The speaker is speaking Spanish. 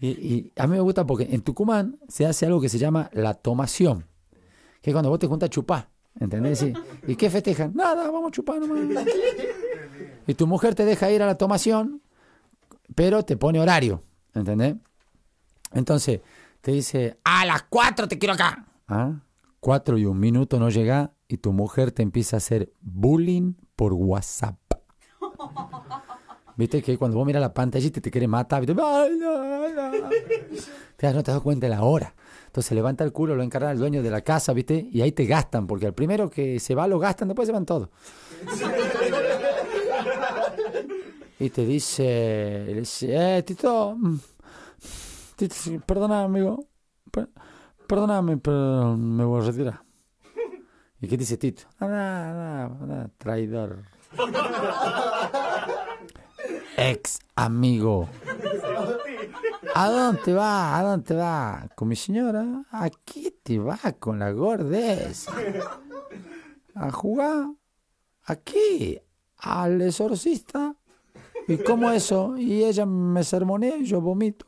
Y, a mí me gusta porque en Tucumán se hace algo que se llama la tomación, que es cuando vos te juntas a chupar, ¿entendés? Y, qué festejan? Nada, vamos a chupar nomás. Y tu mujer te deja ir a la tomación, pero te pone horario, ¿entendés? Entonces, te dice, a las cuatro te quiero acá. ¿Ah? Cuatro y un minuto no llega y tu mujer te empieza a hacer bullying por WhatsApp. Viste que cuando vos miras la pantalla y te, te quiere matar, ¿viste? ¡Ay, no, no! te das, no te cuenta de la hora. Entonces levanta el culo, lo encarga el dueño de la casa, ¿viste? Y ahí te gastan, porque al primero que se va lo gastan, después se van todos. y te dice, eh, Tito, mm, tito perdona, amigo, per, perdóname, pero me voy a retirar. ¿Y qué dice Tito? Ah, nada, nada, traidor ex amigo. ¿A dónde va? ¿A dónde va? Con mi señora. Aquí te va con la gordez. A jugar. Aquí. Al exorcista. ¿Y cómo eso? Y ella me sermonea y yo vomito.